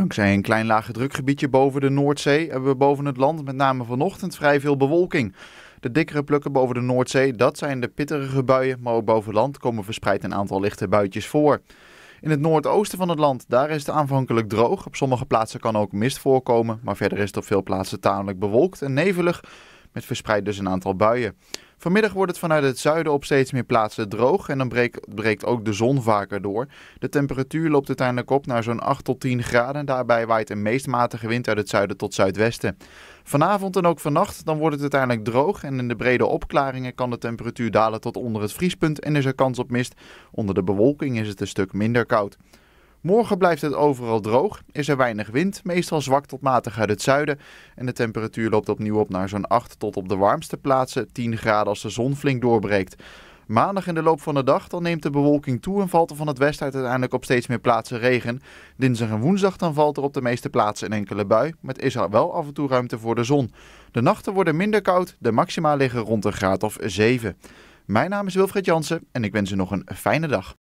Dankzij een klein lage drukgebiedje boven de Noordzee hebben we boven het land met name vanochtend vrij veel bewolking. De dikkere plukken boven de Noordzee, dat zijn de pittige buien, maar ook boven land komen verspreid een aantal lichte buitjes voor. In het noordoosten van het land, daar is het aanvankelijk droog. Op sommige plaatsen kan ook mist voorkomen, maar verder is het op veel plaatsen tamelijk bewolkt en nevelig, met verspreid dus een aantal buien. Vanmiddag wordt het vanuit het zuiden op steeds meer plaatsen droog en dan breekt, breekt ook de zon vaker door. De temperatuur loopt uiteindelijk op naar zo'n 8 tot 10 graden. Daarbij waait een meest matige wind uit het zuiden tot zuidwesten. Vanavond en ook vannacht dan wordt het uiteindelijk droog en in de brede opklaringen kan de temperatuur dalen tot onder het vriespunt en is er kans op mist. Onder de bewolking is het een stuk minder koud. Morgen blijft het overal droog, is er weinig wind, meestal zwak tot matig uit het zuiden. En de temperatuur loopt opnieuw op naar zo'n 8 tot op de warmste plaatsen 10 graden als de zon flink doorbreekt. Maandag in de loop van de dag dan neemt de bewolking toe en valt er van het westen uit uiteindelijk op steeds meer plaatsen regen. Dinsdag en woensdag dan valt er op de meeste plaatsen een enkele bui, maar het is er wel af en toe ruimte voor de zon. De nachten worden minder koud, de maxima liggen rond een graad of 7. Mijn naam is Wilfred Jansen en ik wens u nog een fijne dag.